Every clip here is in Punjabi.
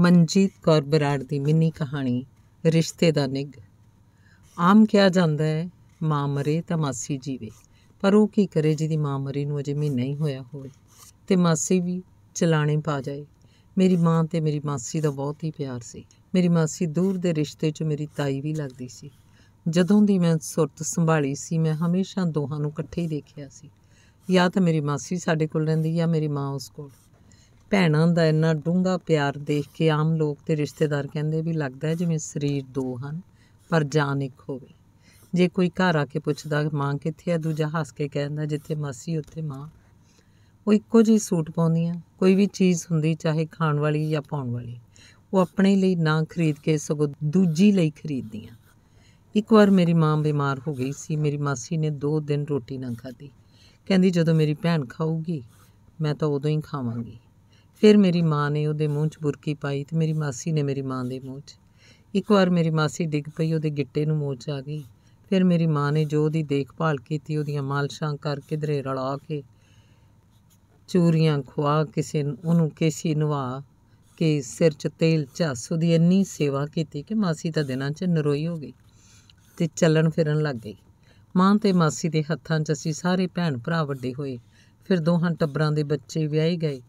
ਮਨਜੀਤ ਕੌਰ ਬਰਾੜ ਦੀ ਮਿੰਨੀ ਕਹਾਣੀ ਰਿਸ਼ਤੇ ਦਾ ਨਿਗ ਆਮ ਕਿਹਾ ਜਾਂਦਾ ਹੈ ਮਾਂ ਮਰੇ ਤਾਂ ਮਾਸੀ ਜੀਵੇ ਪਰ ਉਹ ਕੀ ਕਰੇ ਜਿਹਦੀ ਮਾਂ ਮਰੀ ਨੂੰ ਅਜੇ ਮਹੀਨਾ ਹੀ ਹੋਇਆ ਹੋਵੇ ਤੇ ਮਾਸੀ ਵੀ ਚਲਾਣੇ ਪਾ ਜਾਏ ਮੇਰੀ ਮਾਂ ਤੇ ਮੇਰੀ ਮਾਸੀ ਦਾ ਬਹੁਤ ਹੀ ਪਿਆਰ ਸੀ ਮੇਰੀ ਮਾਸੀ ਦੂਰ ਦੇ ਰਿਸ਼ਤੇ 'ਚ ਮੇਰੀ ਤਾਈ ਵੀ ਲੱਗਦੀ ਸੀ ਜਦੋਂ ਦੀ ਮੈਂ ਸੁਰਤ ਸੰਭਾਲੀ ਸੀ ਮੈਂ ਹਮੇਸ਼ਾ ਦੋਹਾਂ ਨੂੰ ਇਕੱਠੇ ਹੀ ਦੇਖਿਆ ਸੀ ਜਾਂ ਤਾਂ ਮੇਰੀ ਮਾਸੀ ਸਾਡੇ ਕੋਲ ਰਹਿੰਦੀ ਜਾਂ ਮੇਰੀ ਮਾਂ ਉਸ ਕੋਲ ਭੈਣਾਂ ਦਾ ਇੰਨਾ ਡੂੰਘਾ ਪਿਆਰ ਦੇਖ ਕੇ ਆਮ ਲੋਕ ਤੇ ਰਿਸ਼ਤੇਦਾਰ ਕਹਿੰਦੇ ਵੀ ਲੱਗਦਾ ਜਿਵੇਂ ਸਰੀਰ ਦੋ ਹਨ ਪਰ ਜਾਨ ਇੱਕ ਹੋਵੇ ਜੇ ਕੋਈ ਘਰ ਆ ਕੇ ਪੁੱਛਦਾ ਮਾਂ ਕਿੱਥੇ ਆ ਦੂਜਾ ਹੱਸ ਕੇ ਕਹਿੰਦਾ ਜਿੱਥੇ ਮਾਸੀ ਉੱਥੇ ਮਾਂ ਉਹ ਇੱਕੋ ਜਿਹੀ ਸੂਟ ਪਾਉਂਦੀਆਂ ਕੋਈ ਵੀ ਚੀਜ਼ ਹੁੰਦੀ ਚਾਹੇ ਖਾਣ ਵਾਲੀ ਜਾਂ ਪਾਉਣ ਵਾਲੀ ਉਹ ਆਪਣੇ ਲਈ ਨਾ ਖਰੀਦ ਕੇ ਸਗੋਂ ਦੂਜੀ ਲਈ ਖਰੀਦਦੀਆਂ ਇੱਕ ਵਾਰ ਮੇਰੀ ਮਾਂ ਬਿਮਾਰ ਹੋ ਗਈ ਸੀ ਮੇਰੀ ਮਾਸੀ ਨੇ 2 ਦਿਨ ਰੋਟੀ ਨਾ ਖਾਧੀ ਕਹਿੰਦੀ ਜਦੋਂ ਮੇਰੀ ਭੈਣ ਖਾਊਗੀ ਮੈਂ ਤਾਂ ਉਦੋਂ ਹੀ ਖਾਵਾਂਗੀ ਫਿਰ ਮੇਰੀ ਮਾਂ ਨੇ ਉਹਦੇ ਮੂੰਹ 'ਚ ਬੁਰਕੀ ਪਾਈ ਤੇ ਮੇਰੀ ਮਾਸੀ ਨੇ ਮੇਰੀ ਮਾਂ ਦੇ ਮੂੰਹ 'ਚ ਇੱਕ ਵਾਰ ਮੇਰੀ ਮਾਸੀ ਡਿੱਗ ਪਈ ਉਹਦੇ ਗਿੱਟੇ ਨੂੰ ਮੋਚ ਆ ਗਈ ਫਿਰ ਮੇਰੀ ਮਾਂ ਨੇ ਜੋ ਉਹਦੀ ਦੇਖਭਾਲ ਕੀਤੀ ਉਹਦੀਆਂ ਮਾਲਸ਼ਾਂ ਕਰ ਕਿਧਰੇ ਰਲਾ ਕੇ ਚੂਰੀਆਂ ਖਵਾ ਕਿਸੇ ਉਹਨੂੰ ਕੇਸੀ ਨਵਾ ਕੇ ਸਿਰ 'ਚ ਤੇਲ ਝੱਸ ਉਹਦੀ ਇੰਨੀ ਸੇਵਾ ਕੀਤੀ ਕਿ ਮਾਸੀ ਤਾਂ ਦਿਨਾਂ 'ਚ ਨਰੋਈ ਹੋ ਗਈ ਤੇ ਚੱਲਣ ਫਿਰਨ ਲੱਗ ਗਈ ਮਾਂ ਤੇ ਮਾਸੀ ਦੇ ਹੱਥਾਂ 'ਚ ਅਸੀਂ ਸਾਰੇ ਭੈਣ ਭਰਾ ਵੱਡੇ ਹੋਏ ਫਿਰ ਦੋਹਾਂ ਟੱਬਰਾਂ ਦੇ ਬੱਚੇ ਵਿਆਹੇ ਗਏ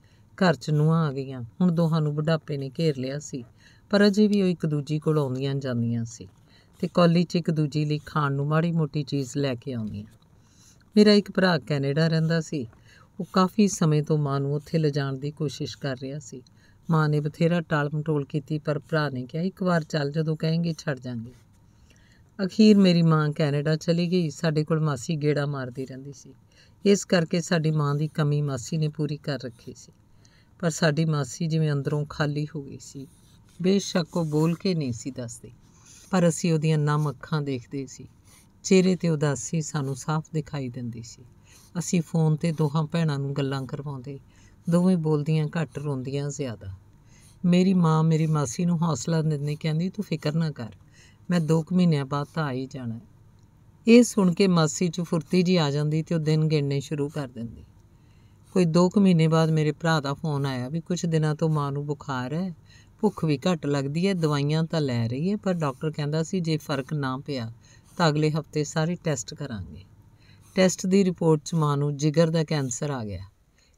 ਘਰ 'ਚ ਨੂੰਹਾਂ ਆ ਗਈਆਂ ਹੁਣ ਦੋਹਾਂ ਨੂੰ ਬੁਢਾਪੇ ਨੇ ਘੇਰ ਲਿਆ ਸੀ ਪਰ ਅਜੇ ਵੀ ਉਹ ਇੱਕ ਦੂਜੀ ਕੋਲ ਆਉਂਦੀਆਂ ਜਾਂਦੀਆਂ ਸੀ ਤੇ ਕੌਲੀ 'ਚ ਇੱਕ ਦੂਜੀ ਲਈ ਖਾਣ ਨੂੰ ਮਾੜੀ-ਮੋਟੀ ਚੀਜ਼ ਲੈ ਕੇ ਆਉਂਦੀਆਂ ਮੇਰਾ ਇੱਕ ਭਰਾ ਕੈਨੇਡਾ ਰਹਿੰਦਾ ਸੀ ਉਹ ਕਾਫੀ ਸਮੇਂ ਤੋਂ ਮਾਂ ਨੂੰ ਉੱਥੇ ਲਿਜਾਣ ਦੀ ਕੋਸ਼ਿਸ਼ ਕਰ ਰਿਹਾ ਸੀ ਮਾਂ ਨੇ ਬਥੇਰਾ ਟਾਲ-ਮਟੋਲ ਕੀਤੀ ਪਰ ਭਰਾ ਨੇ ਕਿਹਾ ਇੱਕ ਵਾਰ ਚੱਲ ਜਦੋਂ ਕਹਿੰਗੇ ਛੱਡ ਜਾਾਂਗੇ ਅਖੀਰ ਮੇਰੀ ਮਾਂ ਕੈਨੇਡਾ ਚਲੀ ਗਈ ਸਾਡੇ ਕੋਲ ਮਾਸੀ ਗੇੜਾ ਮਾਰਦੀ ਰਹਿੰਦੀ ਸੀ ਇਸ ਕਰਕੇ ਸਾਡੀ ਮਾਂ ਦੀ ਕਮੀ ਮਾਸੀ ਨੇ ਪੂਰੀ ਕਰ ਰੱਖੀ ਸੀ ਪਰ ਸਾਡੀ ਮਾਸੀ ਜਿਵੇਂ ਅੰਦਰੋਂ ਖਾਲੀ ਹੋ ਗਈ ਸੀ ਬੇਸ਼ੱਕ ਉਹ ਬੋਲ ਕੇ ਨਹੀਂ ਸੀ ਦੱਸਦੀ ਪਰ ਅਸੀਂ ਉਹਦੀਆਂ ਨਮ ਅੱਖਾਂ ਦੇਖਦੇ ਸੀ ਚਿਹਰੇ ਤੇ ਉਦਾਸੀ ਸਾਨੂੰ ਸਾਫ਼ ਦਿਖਾਈ ਦਿੰਦੀ ਸੀ ਅਸੀਂ ਫੋਨ ਤੇ ਦੋਹਾਂ ਭੈਣਾਂ ਨੂੰ ਗੱਲਾਂ ਕਰਵਾਉਂਦੇ ਦੋਵੇਂ ਬੋਲਦੀਆਂ ਘੱਟ ਰੋਂਦੀਆਂ ਜ਼ਿਆਦਾ ਮੇਰੀ ਮਾਂ ਮੇਰੀ ਮਾਸੀ ਨੂੰ ਹੌਸਲਾ ਦਿੰਦੀ ਕਹਿੰਦੀ ਤੂੰ ਫਿਕਰ ਨਾ ਕਰ ਮੈਂ 2 ਮਹੀਨਿਆਂ ਬਾਅਦ ਤਾਂ ਆ ਹੀ ਜਾਣਾ ਇਹ ਸੁਣ ਕੇ ਮਾਸੀ 'ਚ ਫੁਰਤੀ ਜੀ ਆ ਜਾਂਦੀ ਤੇ ਉਹ ਦਿਨ ਗਿਣਨੇ ਸ਼ੁਰੂ ਕਰ ਦਿੰਦੀ ਕੋਈ 2 ਮਹੀਨੇ ਬਾਅਦ ਮੇਰੇ ਭਰਾ ਦਾ ਫੋਨ ਆਇਆ ਵੀ ਕੁਝ ਦਿਨਾਂ ਤੋਂ ਮਾਂ ਨੂੰ ਬੁਖਾਰ ਹੈ ਭੁੱਖ ਵੀ ਘੱਟ ਲੱਗਦੀ ਹੈ ਦਵਾਈਆਂ ਤਾਂ ਲੈ ਰਹੀ ਹੈ ਪਰ ਡਾਕਟਰ ਕਹਿੰਦਾ ਸੀ ਜੇ ਫਰਕ ਨਾ ਪਿਆ ਤਾਂ ਅਗਲੇ ਹਫਤੇ ਸਾਰੇ ਟੈਸਟ ਕਰਾਂਗੇ ਟੈਸਟ ਦੀ ਰਿਪੋਰਟ 'ਚ ਮਾਂ ਨੂੰ ਜਿਗਰ ਦਾ ਕੈਂਸਰ ਆ ਗਿਆ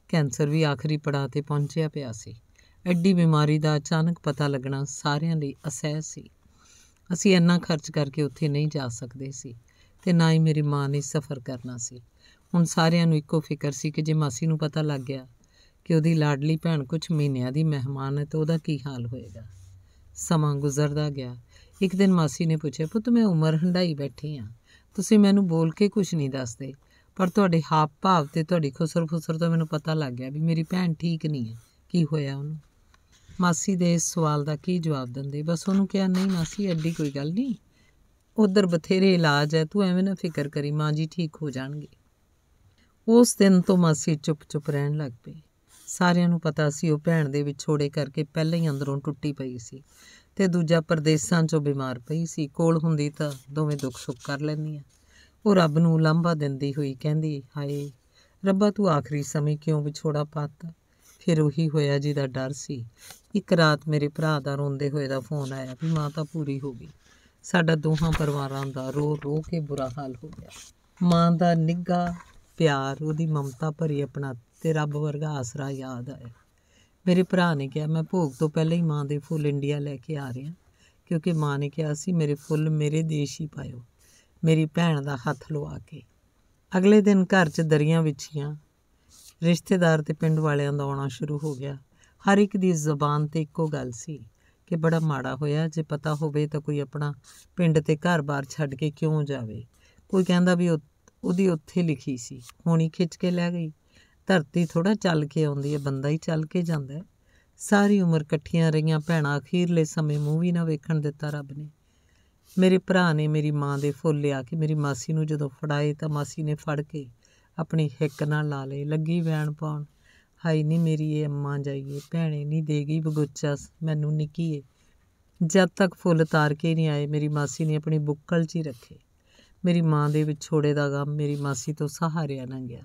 ਕੈਂਸਰ ਵੀ ਆਖਰੀ ਪੜਾਅ ਤੇ ਪਹੁੰਚਿਆ ਪਿਆ ਸੀ ਐਡੀ ਬਿਮਾਰੀ ਦਾ ਅਚਾਨਕ ਪਤਾ ਲੱਗਣਾ ਸਾਰਿਆਂ ਲਈ ਅਸਹਿ ਸੀ ਅਸੀਂ ਇੰਨਾ ਖਰਚ ਕਰਕੇ ਉੱਥੇ ਨਹੀਂ ਜਾ ਸਕਦੇ ਸੀ ਤੇ ਨਾ ਹੀ ਮੇਰੀ ਮਾਂ ਨੇ ਸਫ਼ਰ ਕਰਨਾ ਸੀ ਹੁਣ ਸਾਰਿਆਂ ਨੂੰ ਇੱਕੋ ਫਿਕਰ ਸੀ ਕਿ ਜੇ ਮਾਸੀ ਨੂੰ ਪਤਾ ਲੱਗ ਗਿਆ ਕਿ ਉਹਦੀ लाडली ਭੈਣ ਕੁਝ ਮਹੀਨਿਆਂ ਦੀ ਮਹਿਮਾਨ ਹੈ ਤਾਂ ਉਹਦਾ ਕੀ ਹਾਲ ਹੋਏਗਾ ਸਮਾਂ ਗੁਜ਼ਰਦਾ ਗਿਆ ਇੱਕ ਦਿਨ ਮਾਸੀ ਨੇ ਪੁੱਛਿਆ ਪੁੱਤ ਮੈਂ ਉਮਰ ਹੰਡਾਈ ਬੈਠੀ ਆ ਤੁਸੀਂ ਮੈਨੂੰ ਬੋਲ ਕੇ ਕੁਝ ਨਹੀਂ ਦੱਸਦੇ ਪਰ ਤੁਹਾਡੇ ਹਾਵ ਭਾਵ ਤੇ ਤੁਹਾਡੀ ਖੁਸਰ ਖੁਸਰ ਤੋਂ ਮੈਨੂੰ ਪਤਾ ਲੱਗ ਗਿਆ ਵੀ ਮੇਰੀ ਭੈਣ ਠੀਕ ਨਹੀਂ ਹੈ ਕੀ ਹੋਇਆ ਉਹਨੂੰ ਮਾਸੀ ਦੇ ਇਸ ਸਵਾਲ ਦਾ ਕੀ ਜਵਾਬ ਦਿੰਦੇ ਬਸ ਉਹਨੂੰ ਕਿਹਾ ਨਹੀਂ ਮਾਸੀ ਐਡੀ ਕੋਈ ਗੱਲ ਨਹੀਂ ਉਧਰ ਬਥੇਰੇ ਇਲਾਜ ਹੈ ਤੂੰ ਐਵੇਂ ਨਾ ਫਿਕਰ ਕਰੀ ਮਾਂ ਜੀ ਠੀਕ ਹੋ ਜਾਣਗੇ ਉਸ ਦਿਨ ਤੋਂ ਮਾਸੀ ਚੁੱਪ-ਚੁੱਪ ਰਹਿਣ ਲੱਗ ਪਈ ਸਾਰਿਆਂ ਨੂੰ ਪਤਾ ਸੀ ਉਹ ਭੈਣ ਦੇ ਵਿਛੋੜੇ ਕਰਕੇ ਪਹਿਲਾਂ ਹੀ ਅੰਦਰੋਂ ਟੁੱਟੀ ਪਈ ਸੀ ਤੇ ਦੂਜਾ ਪਰਦੇਸਾਂ 'ਚੋਂ ਬਿਮਾਰ ਪਈ ਸੀ ਕੋਲ ਹੁੰਦੀ ਤਾਂ ਦੋਵੇਂ ਦੁੱਖ-ਸੁੱਖ ਕਰ ਲੈਂਦੀਆਂ ਉਹ ਰੱਬ ਨੂੰ ਲਾਂਭਾ ਦਿੰਦੀ ਹੋਈ ਕਹਿੰਦੀ ਹਾਏ ਰੱਬਾ ਤੂੰ ਆਖਰੀ ਸਮੇਂ ਕਿਉਂ ਵਿਛੋੜਾ ਪਾਤਾ ਫਿਰ ਉਹੀ ਹੋਇਆ ਜਿਹਦਾ ਡਰ ਸੀ ਇੱਕ ਰਾਤ ਮੇਰੇ ਭਰਾ ਦਾ ਰੋਂਦੇ ਹੋਏ ਦਾ ਫੋਨ ਆਇਆ ਵੀ ਮਾਂ ਤਾਂ ਪੂਰੀ ਹੋ ਗਈ ਸਾਡਾ ਦੋਹਾਂ ਪਰਿਵਾਰਾਂ ਦਾ ਰੋ ਰੋ ਕੇ ਬੁਰਾ ਹਾਲ ਹੋ ਗਿਆ ਮਾਂ ਦਾ ਨਿੱਗਾ ਪਿਆਰ ਉਹਦੀ ਮਮਤਾ ਭਰੀ ਆਪਣਾ ਤੇ ਰੱਬ ਵਰਗਾ ਆਸਰਾ ਯਾਦ ਆਇਆ ਮੇਰੇ ਭਰਾ ਨੇ ਕਿਹਾ ਮੈਂ ਭੋਗ ਤੋਂ ਪਹਿਲਾਂ ਹੀ ਮਾਂ ਦੇ ਫੁੱਲ ਇੰਡੀਆ ਲੈ ਕੇ ਆ ਰਿਹਾ ਕਿਉਂਕਿ ਮਾਂ ਨੇ ਕਿਹਾ ਸੀ ਮੇਰੇ ਫੁੱਲ ਮੇਰੇ ਦੇਸ਼ ਹੀ ਪਾਇਓ ਮੇਰੀ ਭੈਣ ਦਾ ਹੱਥ ਲਵਾ ਕੇ ਅਗਲੇ ਦਿਨ ਘਰ 'ਚ ਦਰੀਆਂ ਵਿਛੀਆਂ ਰਿਸ਼ਤੇਦਾਰ ਤੇ ਪਿੰਡ ਵਾਲਿਆਂ ਦਾ ਆਉਣਾ ਸ਼ੁਰੂ ਹੋ ਗਿਆ ਹਰ ਇੱਕ ਦੀ ਜ਼ੁਬਾਨ ਤੇ ਇੱਕੋ ਗੱਲ ਸੀ ਕਿ ਬੜਾ ਮਾੜਾ ਹੋਇਆ ਜੇ ਪਤਾ ਹੋਵੇ ਤਾਂ ਕੋਈ ਆਪਣਾ ਪਿੰਡ ਤੇ ਘਰ-ਬਾਰ ਛੱਡ ਕੇ ਕਿਉਂ ਜਾਵੇ ਕੋਈ ਕਹਿੰਦਾ ਵੀ ਉਹ ਉਹਦੀ ਉੱਥੇ ਲਿਖੀ ਸੀ ਹੋਣੀ ਖਿੱਚ ਕੇ ਲੈ ਗਈ ਧਰਤੀ ਥੋੜਾ ਚੱਲ ਕੇ ਆਉਂਦੀ ਹੈ ਬੰਦਾ ਹੀ ਚੱਲ ਕੇ ਜਾਂਦਾ ਹੈ ਸਾਰੀ ਉਮਰ ਇਕੱਠੀਆਂ ਰਹੀਆਂ ਭੈਣਾਂ ਅਖੀਰਲੇ ਸਮੇਂ ਮੂੰਹ ਵੀ ਨਾ ਵੇਖਣ ਦਿੱਤਾ ਰੱਬ ਨੇ ਮੇਰੇ ਭਰਾ ਨੇ ਮੇਰੀ ਮਾਂ ਦੇ ਫੁੱਲ ਲਿਆ ਕੇ ਮੇਰੀ ਮਾਸੀ ਨੂੰ ਜਦੋਂ ਫੜਾਏ ਤਾਂ ਮਾਸੀ ਨੇ ਫੜ ਕੇ ਆਪਣੀ ਹਿੱਕ ਨਾਲ ਲਾ ਲਏ ਲੱਗੀ ਵੈਣ ਪਾਉਣ ਹਾਈ ਨਹੀਂ ਮੇਰੀ ਇਹ ਅੰਮਾ ਜਾਈਏ ਭੈਣੇ ਨਹੀਂ ਦੇਗੀ ਬਗੁੱਚਾ ਮੈਨੂੰ ਨਿੱਕੀ ਏ ਜਦ ਤੱਕ ਫੁੱਲ ਤਾਰ ਕੇ ਨਹੀਂ ਆਏ ਮੇਰੀ ਮਾਸੀ ਨੇ ਆਪਣੀ ਬੁੱਕਲ 'ਚ ਹੀ ਰੱਖੇ ਮੇਰੀ ਮਾਂ ਦੇ ਵਿਛੋੜੇ ਦਾ ਗਮ ਮੇਰੀ ਮਾਸੀ ਤੋਂ ਸਹਾਰਿਆ ਨਾ ਗਿਆ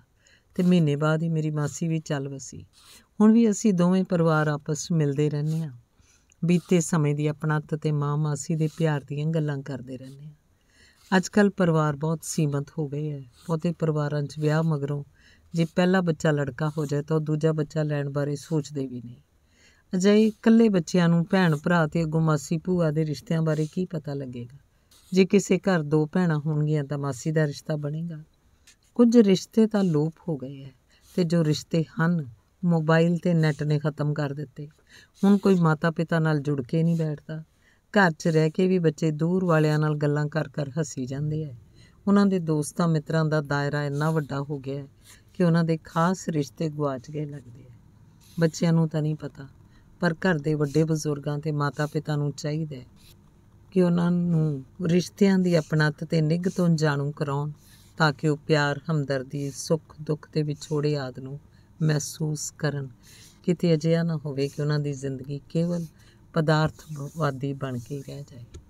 ਤੇ ਮਹੀਨੇ ਬਾਅਦ ਹੀ ਮੇਰੀ ਮਾਸੀ ਵੀ ਚੱਲ ਵਸੀ ਹੁਣ ਵੀ ਅਸੀਂ ਦੋਵੇਂ ਪਰਿਵਾਰ ਆਪਸ ਮਿਲਦੇ ਰਹਿੰਦੇ ਆ ਬੀਤੇ ਸਮੇਂ ਦੀ ਆਪਣਤ ਤੇ ਮਾਂ ਮਾਸੀ ਦੇ ਪਿਆਰ ਦੀਆਂ ਗੱਲਾਂ ਕਰਦੇ ਰਹਿੰਦੇ ਆ ਅੱਜ ਕੱਲ ਪਰਿਵਾਰ ਬਹੁਤ ਸੀਮਤ ਹੋ ਗਏ ਹੈ ਬਹੁਤੇ ਪਰਿਵਾਰਾਂ 'ਚ ਵਿਆਹ ਮਗਰੋਂ ਜੇ ਪਹਿਲਾ ਬੱਚਾ ਲੜਕਾ ਹੋ ਜਾਏ ਤਾਂ ਦੂਜਾ ਬੱਚਾ ਲੈਣ ਬਾਰੇ ਸੋਚਦੇ ਵੀ ਨਹੀਂ ਅਜਿਹੇ ਇਕੱਲੇ ਬੱਚਿਆਂ ਨੂੰ ਭੈਣ ਭਰਾ ਤੇ ਅਗੋਂ ਮਾਸੀ ਭੂਆ ਦੇ ਰਿਸ਼ਤਿਆਂ ਬਾਰੇ ਕੀ ਪਤਾ ਲੱਗੇਗਾ ਜੇ ਕਿਸੇ ਘਰ ਦੋ ਭੈਣਾਂ ਹੋਣਗੀਆਂ ਤਾਂ ਮਾਸੀ ਦਾ ਰਿਸ਼ਤਾ ਬਣੇਗਾ ਕੁਝ ਰਿਸ਼ਤੇ ਤਾਂ ਲੋਪ ਹੋ ਗਏ ਐ ਤੇ ਜੋ ਰਿਸ਼ਤੇ ਹਨ ਮੋਬਾਈਲ ਤੇ ਨੈਟ ਨੇ ਖਤਮ ਕਰ ਦਿੱਤੇ ਹੁਣ ਕੋਈ ਮਾਤਾ-ਪਿਤਾ ਨਾਲ ਜੁੜ ਕੇ ਨਹੀਂ ਬੈਠਦਾ ਘਰ 'ਚ ਰਹਿ ਕੇ ਵੀ ਬੱਚੇ ਦੂਰ ਵਾਲਿਆਂ ਨਾਲ ਗੱਲਾਂ ਕਰ-ਕਰ ਹੱਸੀ ਜਾਂਦੇ ਐ ਉਹਨਾਂ ਦੇ ਦੋਸਤਾਂ ਮਿੱਤਰਾਂ ਦਾ ਦਾਇਰਾ ਇੰਨਾ ਵੱਡਾ ਹੋ ਗਿਆ ਹੈ ਕਿ ਉਹਨਾਂ ਦੇ ਖਾਸ ਰਿਸ਼ਤੇ ਗਵਾਚ ਗਏ ਲੱਗਦੇ ਐ ਬੱਚਿਆਂ ਨੂੰ ਤਾਂ ਨਹੀਂ ਪਤਾ ਪਰ ਘਰ ਦੇ ਵੱਡੇ ਬਜ਼ੁਰਗਾਂ ਤੇ ਮਾਤਾ-ਪਿਤਾ ਨੂੰ ਚਾਹੀਦਾ ਕਿ ਉਹਨਾਂ ਨੂੰ ਰਿਸ਼ਤਿਆਂ ਦੀ ਆਪਣਤ ਤੇ ਨਿੱਘ ਤੋਂ ਜਾਣੂ ਕਰਾਉਣ ਤਾਂ ਕਿ ਉਹ ਪਿਆਰ ਹਮਦਰਦੀ ਸੁੱਖ ਦੁੱਖ ਤੇ ਵਿਛੋੜੇ ਆਦ ਨੂੰ ਮਹਿਸੂਸ ਕਰਨ ਕਿਤੇ ਅਜਿਹਾ ਨਾ ਹੋਵੇ ਕਿ ਉਹਨਾਂ ਦੀ ਜ਼ਿੰਦਗੀ ਕੇਵਲ ਪਦਾਰਥਵਾਦੀ ਬਣ ਕੇ ਰਹਿ ਜਾਏ